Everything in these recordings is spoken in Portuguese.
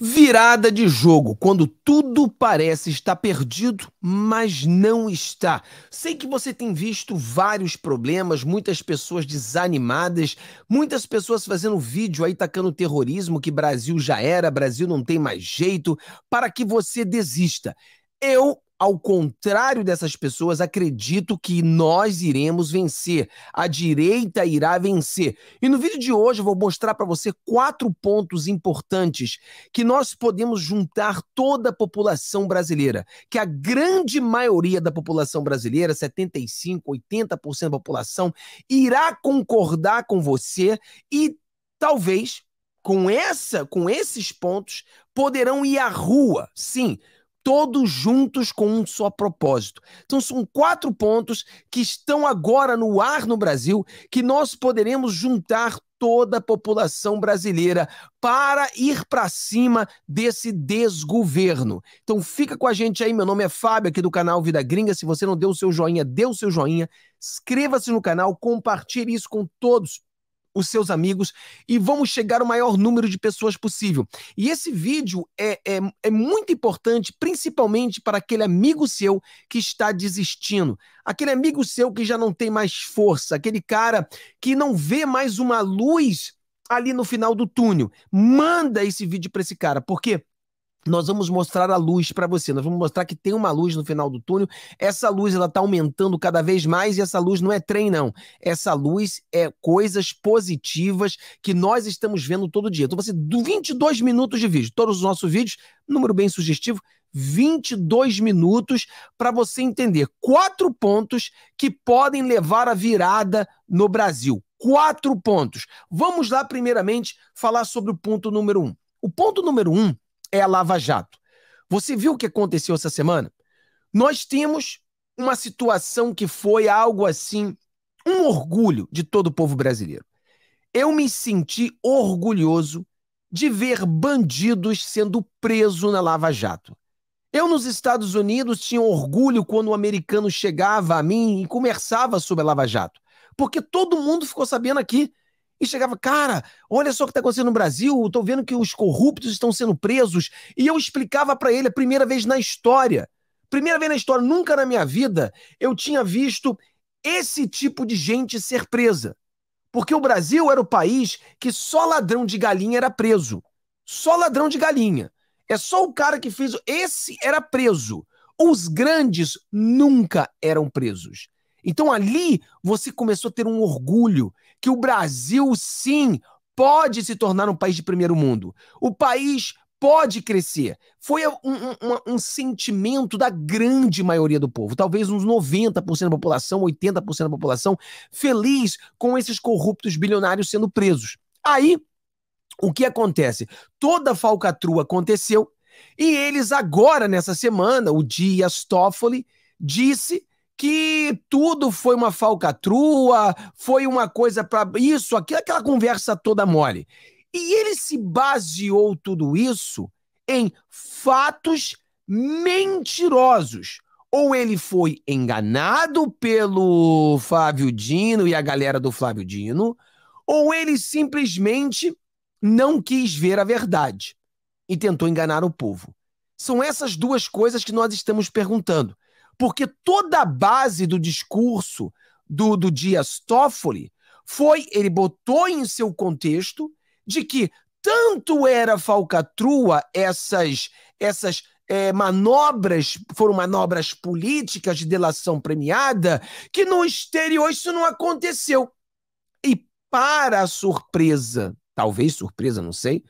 Virada de jogo, quando tudo parece estar perdido, mas não está. Sei que você tem visto vários problemas, muitas pessoas desanimadas, muitas pessoas fazendo vídeo aí tacando terrorismo, que Brasil já era, Brasil não tem mais jeito, para que você desista. Eu ao contrário dessas pessoas, acredito que nós iremos vencer. A direita irá vencer. E no vídeo de hoje eu vou mostrar para você quatro pontos importantes que nós podemos juntar toda a população brasileira, que a grande maioria da população brasileira, 75, 80% da população, irá concordar com você e talvez com essa, com esses pontos poderão ir à rua. Sim, todos juntos com um só propósito. Então, são quatro pontos que estão agora no ar no Brasil que nós poderemos juntar toda a população brasileira para ir para cima desse desgoverno. Então fica com a gente aí, meu nome é Fábio aqui do canal Vida Gringa. Se você não deu o seu joinha, dê o seu joinha, inscreva-se no canal, compartilhe isso com todos os seus amigos e vamos chegar ao maior número de pessoas possível. E esse vídeo é, é, é muito importante, principalmente para aquele amigo seu que está desistindo, aquele amigo seu que já não tem mais força, aquele cara que não vê mais uma luz ali no final do túnel. Manda esse vídeo para esse cara, porque nós vamos mostrar a luz para você. Nós vamos mostrar que tem uma luz no final do túnel. Essa luz ela está aumentando cada vez mais e essa luz não é trem não. Essa luz é coisas positivas que nós estamos vendo todo dia. Então você 22 minutos de vídeo, todos os nossos vídeos, número bem sugestivo, 22 minutos para você entender quatro pontos que podem levar a virada no Brasil. Quatro pontos. Vamos lá primeiramente falar sobre o ponto número um. O ponto número um é a Lava Jato. Você viu o que aconteceu essa semana? Nós temos uma situação que foi algo assim, um orgulho de todo o povo brasileiro. Eu me senti orgulhoso de ver bandidos sendo presos na Lava Jato. Eu, nos Estados Unidos, tinha orgulho quando o um americano chegava a mim e conversava sobre a Lava Jato, porque todo mundo ficou sabendo aqui e chegava, cara, olha só o que está acontecendo no Brasil, estou vendo que os corruptos estão sendo presos. E eu explicava para ele a primeira vez na história. Primeira vez na história, nunca na minha vida eu tinha visto esse tipo de gente ser presa. Porque o Brasil era o país que só ladrão de galinha era preso. Só ladrão de galinha. É só o cara que fez. Esse era preso. Os grandes nunca eram presos. Então ali você começou a ter um orgulho que o Brasil, sim, pode se tornar um país de primeiro mundo. O país pode crescer. Foi um, um, um sentimento da grande maioria do povo, talvez uns 90% da população, 80% da população, feliz com esses corruptos bilionários sendo presos. Aí, o que acontece? Toda a falcatrua aconteceu e eles agora, nessa semana, o Dias Toffoli disse que tudo foi uma falcatrua, foi uma coisa para isso, aquilo, aquela conversa toda mole. E ele se baseou tudo isso em fatos mentirosos. Ou ele foi enganado pelo Flávio Dino e a galera do Flávio Dino, ou ele simplesmente não quis ver a verdade e tentou enganar o povo. São essas duas coisas que nós estamos perguntando porque toda a base do discurso do, do Dias Toffoli foi, ele botou em seu contexto de que tanto era falcatrua essas, essas é, manobras, foram manobras políticas de delação premiada, que no exterior isso não aconteceu. E para a surpresa, talvez surpresa, não sei,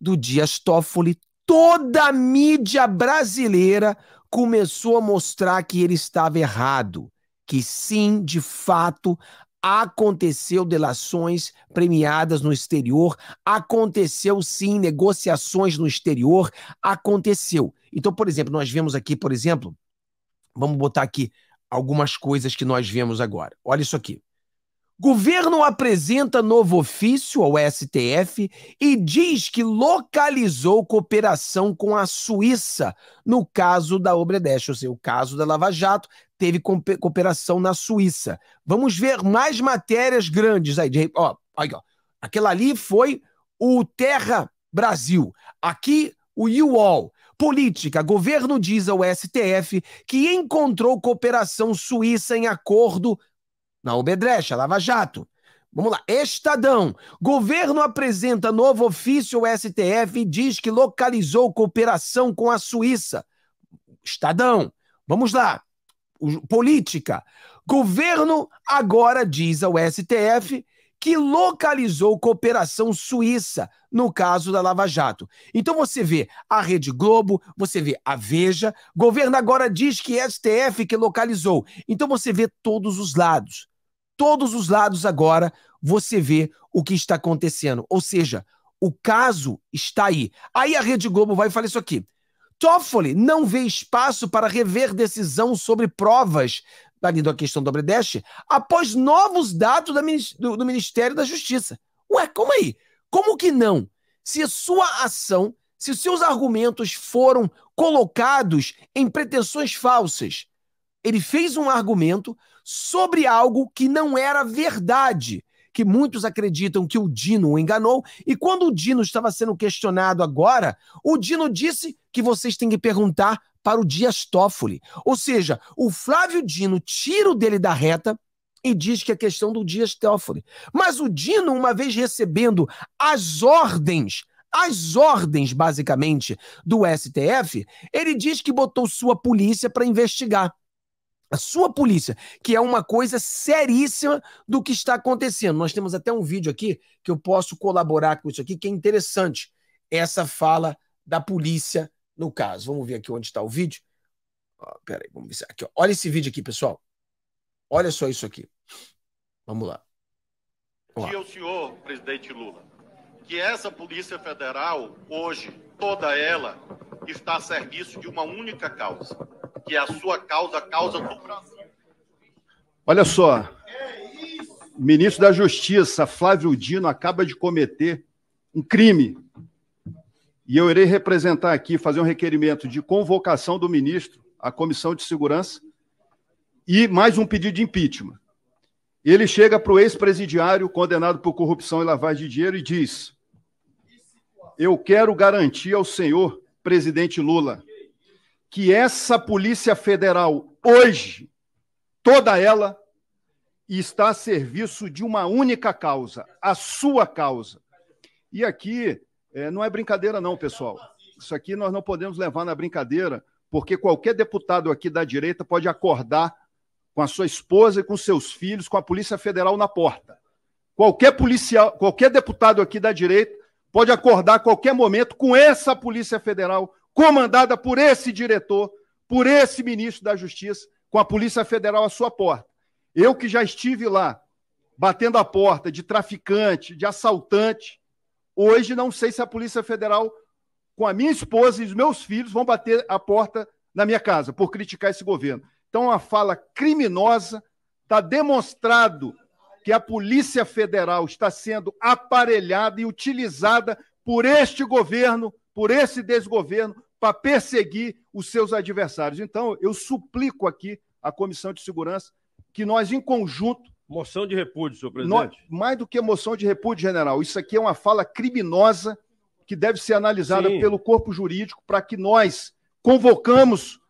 do Dias Toffoli, toda a mídia brasileira começou a mostrar que ele estava errado, que sim, de fato, aconteceu delações premiadas no exterior, aconteceu sim negociações no exterior, aconteceu. Então, por exemplo, nós vemos aqui, por exemplo, vamos botar aqui algumas coisas que nós vemos agora. Olha isso aqui. Governo apresenta novo ofício ao STF e diz que localizou cooperação com a Suíça no caso da Obredesh, ou seja, o caso da Lava Jato teve cooperação na Suíça. Vamos ver mais matérias grandes aí. De, ó, aí ó. Aquela ali foi o Terra Brasil. Aqui o UOL. Política. Governo diz ao STF que encontrou cooperação suíça em acordo na Obedrecha, Lava Jato. Vamos lá. Estadão. Governo apresenta novo ofício ao STF e diz que localizou cooperação com a Suíça. Estadão. Vamos lá. Política. Governo agora diz ao STF que localizou cooperação suíça no caso da Lava Jato. Então você vê a Rede Globo, você vê a Veja, governo agora diz que STF que localizou. Então você vê todos os lados todos os lados agora você vê o que está acontecendo. Ou seja, o caso está aí. Aí a Rede Globo vai falar isso aqui. Toffoli não vê espaço para rever decisão sobre provas ali da questão do Obredeste após novos dados do Ministério da Justiça. Ué, como aí? Como que não? Se sua ação, se seus argumentos foram colocados em pretensões falsas, ele fez um argumento sobre algo que não era verdade, que muitos acreditam que o Dino o enganou, e quando o Dino estava sendo questionado agora, o Dino disse que vocês têm que perguntar para o Dias Toffoli. Ou seja, o Flávio Dino tira o dele da reta e diz que é questão do Dias Toffoli. Mas o Dino, uma vez recebendo as ordens as ordens, basicamente, do STF, ele diz que botou sua polícia para investigar a sua polícia, que é uma coisa seríssima do que está acontecendo. Nós temos até um vídeo aqui que eu posso colaborar com isso aqui, que é interessante, essa fala da polícia no caso. Vamos ver aqui onde está o vídeo. Oh, peraí, vamos ver. Aqui, ó. Olha esse vídeo aqui, pessoal. Olha só isso aqui. Vamos lá. Vamos lá. Dia o senhor, presidente Lula, que essa Polícia Federal, hoje, toda ela, está a serviço de uma única causa que a sua causa, a causa do Brasil. Olha só. O ministro da Justiça, Flávio Dino, acaba de cometer um crime. E eu irei representar aqui, fazer um requerimento de convocação do ministro à Comissão de Segurança e mais um pedido de impeachment. Ele chega para o ex-presidiário condenado por corrupção e lavagem de dinheiro e diz: Eu quero garantir ao senhor, presidente Lula, que essa Polícia Federal, hoje, toda ela, está a serviço de uma única causa, a sua causa. E aqui é, não é brincadeira, não, pessoal. Isso aqui nós não podemos levar na brincadeira, porque qualquer deputado aqui da direita pode acordar com a sua esposa e com seus filhos, com a Polícia Federal na porta. Qualquer policial, qualquer deputado aqui da direita pode acordar a qualquer momento com essa Polícia Federal comandada por esse diretor, por esse ministro da Justiça, com a Polícia Federal à sua porta. Eu que já estive lá, batendo a porta de traficante, de assaltante, hoje não sei se a Polícia Federal, com a minha esposa e os meus filhos, vão bater a porta na minha casa por criticar esse governo. Então, uma fala criminosa, está demonstrado que a Polícia Federal está sendo aparelhada e utilizada por este governo, por esse desgoverno, para perseguir os seus adversários. Então, eu suplico aqui à Comissão de Segurança que nós, em conjunto. Moção de repúdio, senhor presidente. Nós, mais do que moção de repúdio, general, isso aqui é uma fala criminosa que deve ser analisada Sim. pelo corpo jurídico para que nós convocamos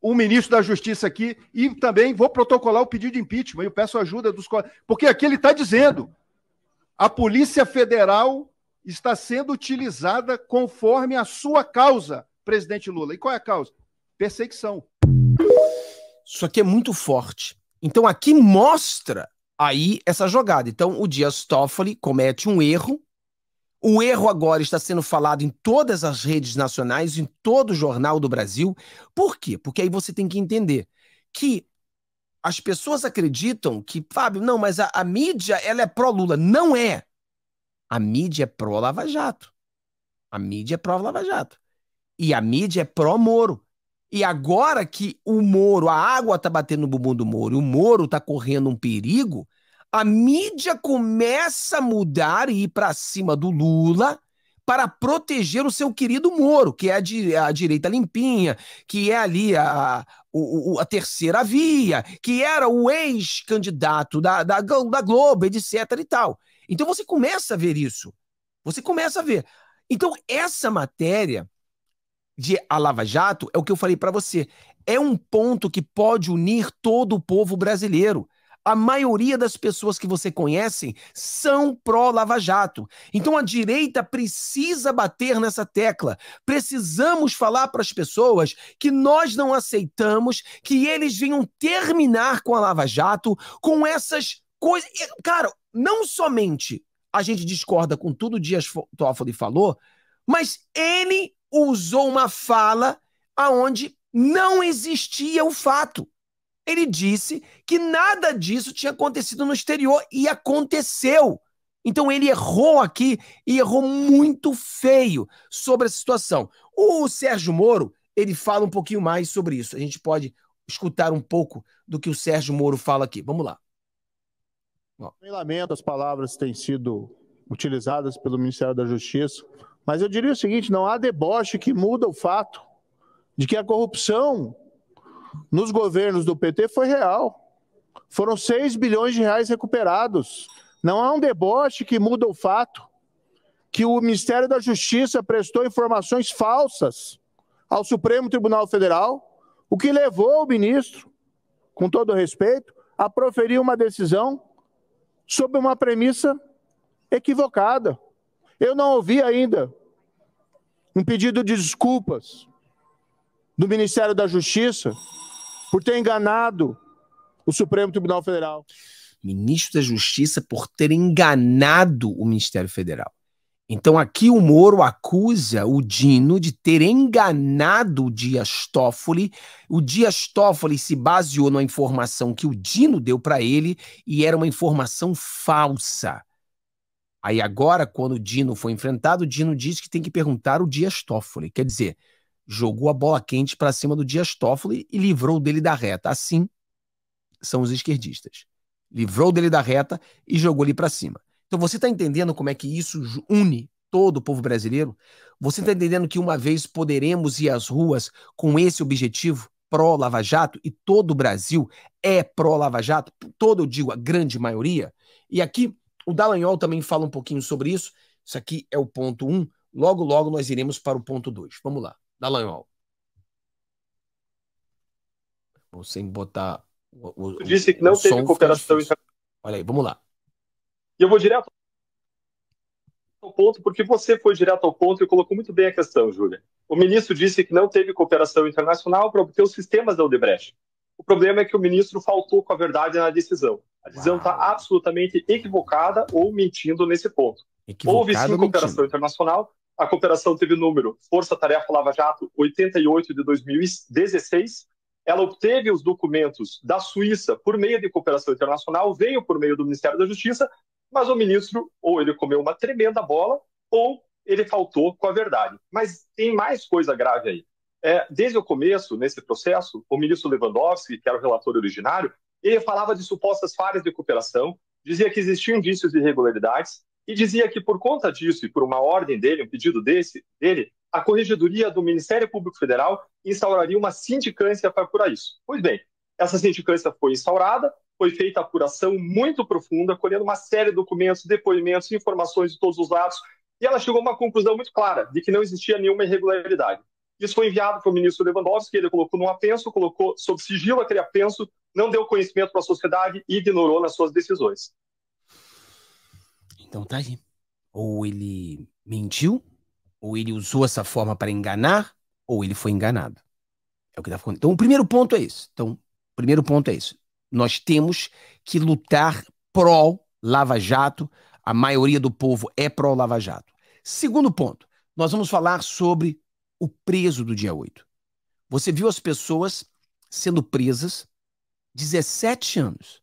o ministro da Justiça aqui e também vou protocolar o pedido de impeachment. Eu peço ajuda dos. Porque aqui ele está dizendo: a Polícia Federal está sendo utilizada conforme a sua causa presidente Lula. E qual é a causa? Perseguição. Isso aqui é muito forte. Então aqui mostra aí essa jogada. Então o Dias Toffoli comete um erro. O erro agora está sendo falado em todas as redes nacionais, em todo jornal do Brasil. Por quê? Porque aí você tem que entender que as pessoas acreditam que, Fábio, não, mas a, a mídia ela é pró-Lula. Não é. A mídia é pró-Lava Jato. A mídia é pró-Lava Jato. E a mídia é pró-Moro. E agora que o Moro, a água tá batendo no bumbum do Moro, e o Moro tá correndo um perigo, a mídia começa a mudar e ir para cima do Lula para proteger o seu querido Moro, que é a, di a direita limpinha, que é ali a, o, a terceira via, que era o ex-candidato da, da, da Globo, etc e tal. Então você começa a ver isso. Você começa a ver. Então essa matéria de a Lava Jato é o que eu falei para você. É um ponto que pode unir todo o povo brasileiro. A maioria das pessoas que você conhece são pró-Lava Jato. Então a direita precisa bater nessa tecla. Precisamos falar para as pessoas que nós não aceitamos que eles venham terminar com a Lava Jato, com essas coisas. Cara, não somente a gente discorda com tudo o Dias Toffoli falou, mas ele usou uma fala aonde não existia o fato. Ele disse que nada disso tinha acontecido no exterior e aconteceu. Então ele errou aqui e errou muito feio sobre a situação. O Sérgio Moro, ele fala um pouquinho mais sobre isso. A gente pode escutar um pouco do que o Sérgio Moro fala aqui. Vamos lá. Bem, lamento as palavras que têm sido utilizadas pelo Ministério da Justiça mas eu diria o seguinte: não há deboche que muda o fato de que a corrupção nos governos do PT foi real. Foram 6 bilhões de reais recuperados. Não há um deboche que muda o fato que o Ministério da Justiça prestou informações falsas ao Supremo Tribunal Federal, o que levou o ministro, com todo respeito, a proferir uma decisão sob uma premissa equivocada. Eu não ouvi ainda um pedido de desculpas do Ministério da Justiça por ter enganado o Supremo Tribunal Federal. Ministro da Justiça por ter enganado o Ministério Federal. Então aqui o Moro acusa o Dino de ter enganado o Dias Toffoli. O Dias Toffoli se baseou na informação que o Dino deu para ele e era uma informação falsa. Aí agora, quando o Dino foi enfrentado, o Dino diz que tem que perguntar o Dias Toffoli. Quer dizer, jogou a bola quente para cima do Dias Toffoli e livrou dele da reta. Assim são os esquerdistas. Livrou dele da reta e jogou ele para cima. Então você está entendendo como é que isso une todo o povo brasileiro? Você está entendendo que uma vez poderemos ir às ruas com esse objetivo? pró-Lava Jato e todo o Brasil é pró-Lava Jato, todo, eu digo, a grande maioria. E aqui o Dallagnol também fala um pouquinho sobre isso. Isso aqui é o ponto 1. Um. Logo, logo nós iremos para o ponto 2. Vamos lá. Dallagnol. Vou sem botar. O, o, disse que não teve cooperação. Olha aí, vamos lá. E eu vou direto ao ponto, porque você foi direto ao ponto e colocou muito bem a questão, Júlia. O ministro disse que não teve cooperação internacional para obter os sistemas da Odebrecht. O problema é que o ministro faltou com a verdade na decisão. A decisão está absolutamente equivocada ou mentindo nesse ponto. Houve sim cooperação mentindo. internacional. A cooperação teve número Força Tarefa Lava Jato 88 de 2016. Ela obteve os documentos da Suíça por meio de cooperação internacional, veio por meio do Ministério da Justiça, mas o ministro ou ele comeu uma tremenda bola ou ele faltou com a verdade. Mas tem mais coisa grave aí. É, desde o começo, nesse processo, o ministro Lewandowski, que era o relator originário, ele falava de supostas falhas de cooperação, dizia que existiam indícios de irregularidades e dizia que, por conta disso e por uma ordem dele, um pedido desse, dele, a Corregedoria do Ministério Público Federal instauraria uma sindicância para apurar isso. Pois bem, essa sindicância foi instaurada, foi feita a apuração muito profunda, colhendo uma série de documentos, depoimentos, informações de todos os lados, e ela chegou a uma conclusão muito clara de que não existia nenhuma irregularidade. Isso foi enviado para o ministro Lewandowski, ele colocou num apenso, colocou sob sigilo aquele apenso, não deu conhecimento para a sociedade e ignorou nas suas decisões. Então tá aí. Ou ele mentiu, ou ele usou essa forma para enganar, ou ele foi enganado. É o que está falando. Então o primeiro ponto é isso. Então, o primeiro ponto é isso. Nós temos que lutar pró Lava Jato. A maioria do povo é pró Lava Jato. Segundo ponto, nós vamos falar sobre o preso do dia 8. Você viu as pessoas sendo presas 17 anos.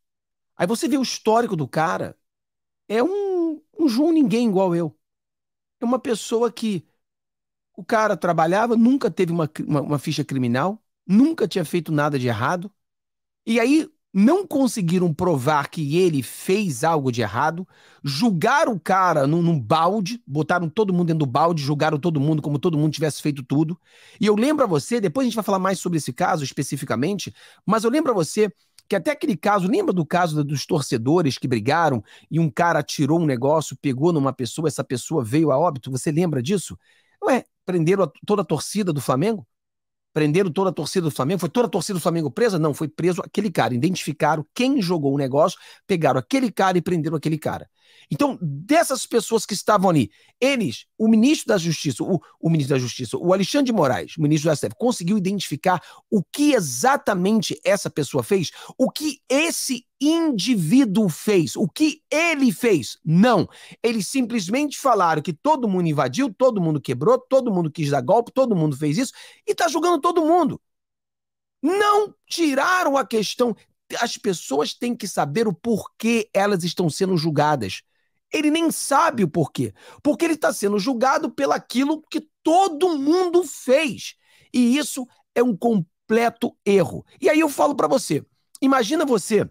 Aí você vê o histórico do cara, é um, um João ninguém igual eu. É uma pessoa que o cara trabalhava, nunca teve uma, uma, uma ficha criminal, nunca tinha feito nada de errado. E aí não conseguiram provar que ele fez algo de errado, julgaram o cara num, num, balde, botaram todo mundo dentro do balde, julgaram todo mundo como todo mundo tivesse feito tudo. E eu lembro a você, depois a gente vai falar mais sobre esse caso especificamente, mas eu lembro a você que até aquele caso, lembra do caso dos torcedores que brigaram e um cara atirou um negócio, pegou numa pessoa, essa pessoa veio a óbito? Você lembra disso? Ué, prenderam a, toda a torcida do Flamengo? Prenderam toda a torcida do Flamengo? Foi toda a torcida do Flamengo presa? Não, foi preso aquele cara. Identificaram quem jogou o negócio, pegaram aquele cara e prenderam aquele cara. Então, dessas pessoas que estavam ali, eles, o ministro da Justiça, o, o ministro da Justiça, o Alexandre de Moraes, o ministro da STF, conseguiu identificar o que exatamente essa pessoa fez, o que esse indivíduo fez, o que ele fez. Não. Eles simplesmente falaram que todo mundo invadiu, todo mundo quebrou, todo mundo quis dar golpe, todo mundo fez isso e está julgando todo mundo. Não tiraram a questão as pessoas têm que saber o porquê elas estão sendo julgadas. Ele nem sabe o porquê, porque ele está sendo julgado pelaquilo que todo mundo fez. E isso é um completo erro. E aí eu falo para você, imagina você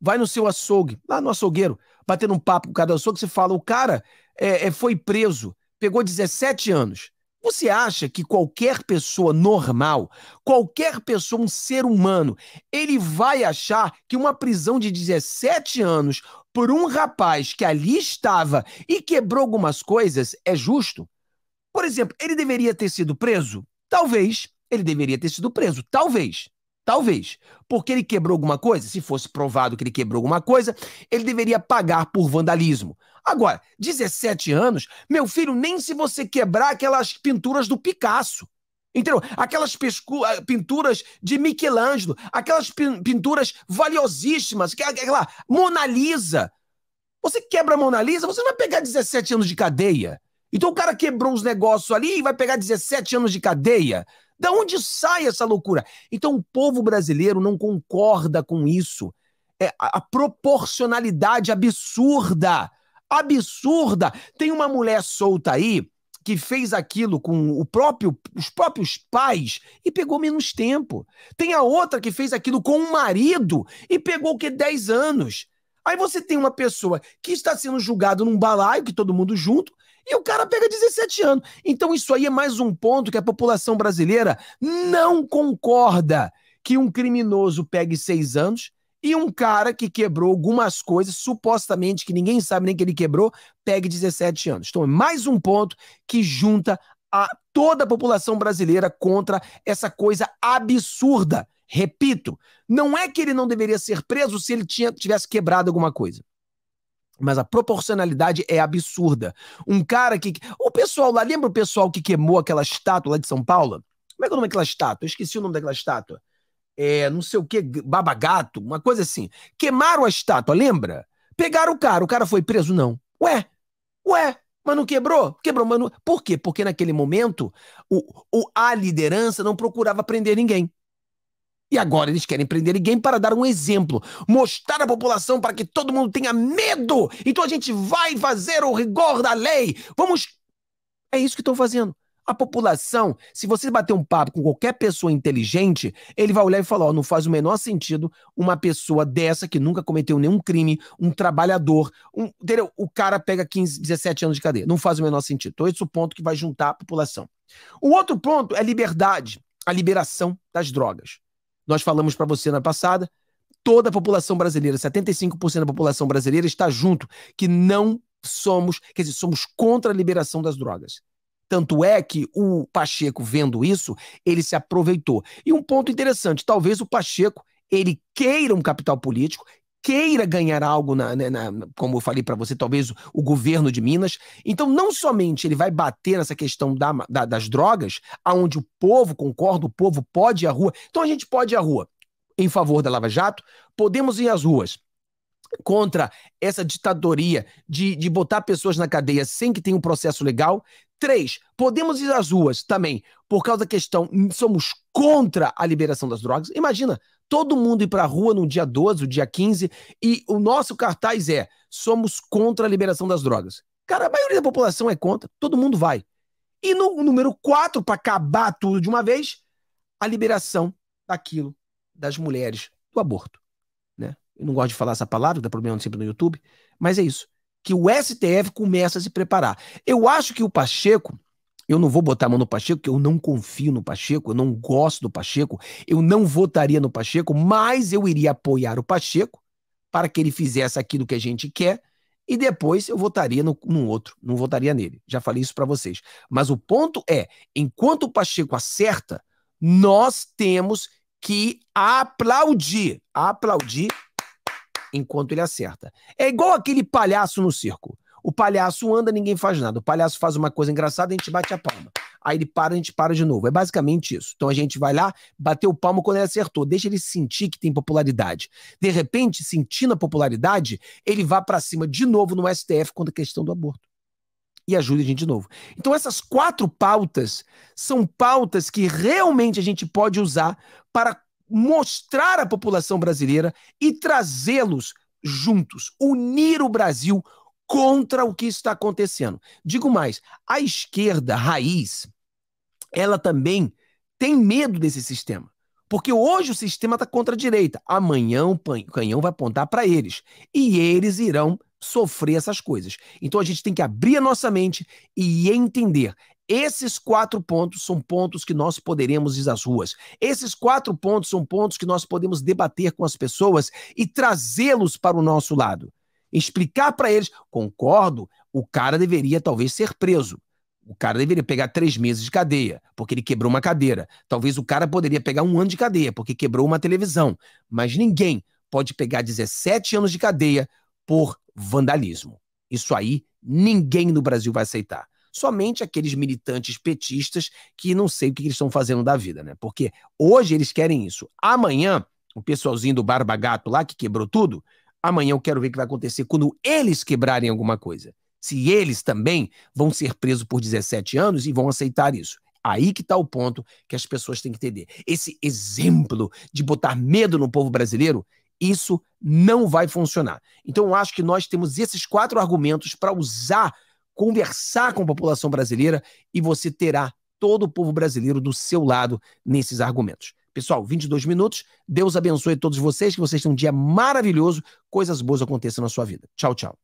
vai no seu açougue, lá no açougueiro, batendo um papo com o cara do açougue, você fala, o cara é, é, foi preso, pegou 17 anos. Você acha que qualquer pessoa normal, qualquer pessoa, um ser humano, ele vai achar que uma prisão de 17 anos por um rapaz que ali estava e quebrou algumas coisas é justo? Por exemplo, ele deveria ter sido preso? Talvez. Ele deveria ter sido preso, talvez. Talvez. Porque ele quebrou alguma coisa? Se fosse provado que ele quebrou alguma coisa, ele deveria pagar por vandalismo. Agora, 17 anos, meu filho, nem se você quebrar aquelas pinturas do Picasso. Entendeu? Aquelas ah, pinturas de Michelangelo, aquelas pinturas valiosíssimas, aquela Mona Lisa. Você quebra a Mona Lisa, você não vai pegar 17 anos de cadeia. Então o cara quebrou uns negócios ali e vai pegar 17 anos de cadeia. Da onde sai essa loucura? Então o povo brasileiro não concorda com isso. É a proporcionalidade absurda absurda. Tem uma mulher solta aí que fez aquilo com o próprio, os próprios pais e pegou menos tempo. Tem a outra que fez aquilo com o marido e pegou o que 10 anos. Aí você tem uma pessoa que está sendo julgada num balaio, que todo mundo junto, e o cara pega 17 anos. Então isso aí é mais um ponto que a população brasileira não concorda que um criminoso pegue 6 anos e um cara que quebrou algumas coisas, supostamente, que ninguém sabe nem que ele quebrou, pegue 17 anos. Então, é mais um ponto que junta a toda a população brasileira contra essa coisa absurda. Repito, não é que ele não deveria ser preso se ele tinha, tivesse quebrado alguma coisa. Mas a proporcionalidade é absurda. Um cara que. O pessoal lá, lembra o pessoal que queimou aquela estátua lá de São Paulo? Como é que é o nome daquela estátua? Eu esqueci o nome daquela estátua é, não sei o que, babagato, uma coisa assim. Queimaram a estátua, lembra? Pegaram o cara, o cara foi preso, não. Ué, ué, mas não quebrou? Quebrou, mas não... Por quê? Porque naquele momento o, o, a liderança não procurava prender ninguém. E agora eles querem prender ninguém para dar um exemplo, mostrar à população para que todo mundo tenha medo. Então a gente vai fazer o rigor da lei. Vamos. É isso que estão fazendo. A população, se você bater um papo com qualquer pessoa inteligente, ele vai olhar e falar: ó, não faz o menor sentido uma pessoa dessa que nunca cometeu nenhum crime, um trabalhador, um, entendeu? O cara pega 15, 17 anos de cadeia. Não faz o menor sentido. Então, esse é o ponto que vai juntar a população. O outro ponto é liberdade, a liberação das drogas. Nós falamos para você na passada, toda a população brasileira, 75% da população brasileira está junto, que não somos, quer dizer, somos contra a liberação das drogas. Tanto é que o Pacheco, vendo isso, ele se aproveitou. E um ponto interessante: talvez o Pacheco ele queira um capital político, queira ganhar algo, na, na, né, na, como eu falei para você, talvez o, o, governo de Minas. Então, não somente ele vai bater nessa questão da, da, das drogas, aonde o povo concorda, o povo pode ir à rua. Então, a gente pode ir à rua em favor da Lava Jato, podemos ir às ruas contra essa ditadoria de, de botar pessoas na cadeia sem que tenha um processo legal. Três, podemos ir às ruas também por causa da questão, somos contra a liberação das drogas. Imagina, todo mundo ir para a rua no dia 12, o dia 15, e o nosso cartaz é: somos contra a liberação das drogas. Cara, a maioria da população é contra, todo mundo vai. E no número quatro para acabar tudo de uma vez, a liberação daquilo das mulheres, do aborto eu não gosto de falar essa palavra, dá problema sempre no YouTube, mas é isso, que o STF começa a se preparar. Eu acho que o Pacheco, eu não vou botar a mão no Pacheco, porque eu não confio no Pacheco, eu não gosto do Pacheco, eu não votaria no Pacheco, mas eu iria apoiar o Pacheco para que ele fizesse aquilo que a gente quer e depois eu votaria no, num outro, não votaria nele. Já falei isso para vocês. Mas o ponto é, enquanto o Pacheco acerta, nós temos que aplaudir, aplaudir enquanto ele acerta. É igual aquele palhaço no circo. O palhaço anda, ninguém faz nada. O palhaço faz uma coisa engraçada, a gente bate a palma. Aí ele para, a gente para de novo. É basicamente isso. Então a gente vai lá, bateu o palmo quando ele acertou. Deixa ele sentir que tem popularidade. De repente, sentindo a popularidade, ele vai para cima de novo no STF contra a questão do aborto. E ajuda a gente de novo. Então essas quatro pautas são pautas que realmente a gente pode usar para mostrar à população brasileira e trazê-los juntos, unir o Brasil contra o que está acontecendo. Digo mais, a esquerda raiz, ela também tem medo desse sistema. Porque hoje o sistema está contra a direita. Amanhã o canhão vai apontar para eles. E eles irão sofrer essas coisas. Então a gente tem que abrir a nossa mente e entender. Esses quatro pontos são pontos que nós poderemos ir às ruas. Esses quatro pontos são pontos que nós podemos debater com as pessoas e trazê-los para o nosso lado. Explicar para eles, concordo, o cara deveria talvez ser preso. O cara deveria pegar três meses de cadeia, porque ele quebrou uma cadeira. Talvez o cara poderia pegar um ano de cadeia, porque quebrou uma televisão. Mas ninguém pode pegar 17 anos de cadeia por vandalismo. Isso aí ninguém no Brasil vai aceitar somente aqueles militantes petistas que não sei o que eles estão fazendo da vida, né? Porque hoje eles querem isso. Amanhã, o pessoalzinho do Barba Gato lá que quebrou tudo, amanhã eu quero ver o que vai acontecer quando eles quebrarem alguma coisa. Se eles também vão ser presos por 17 anos e vão aceitar isso. Aí que está o ponto que as pessoas têm que entender. Esse exemplo de botar medo no povo brasileiro, isso não vai funcionar. Então, eu acho que nós temos esses quatro argumentos para usar conversar com a população brasileira e você terá todo o povo brasileiro do seu lado nesses argumentos. Pessoal, 22 minutos. Deus abençoe todos vocês, que vocês tenham um dia maravilhoso, coisas boas aconteçam na sua vida. Tchau, tchau.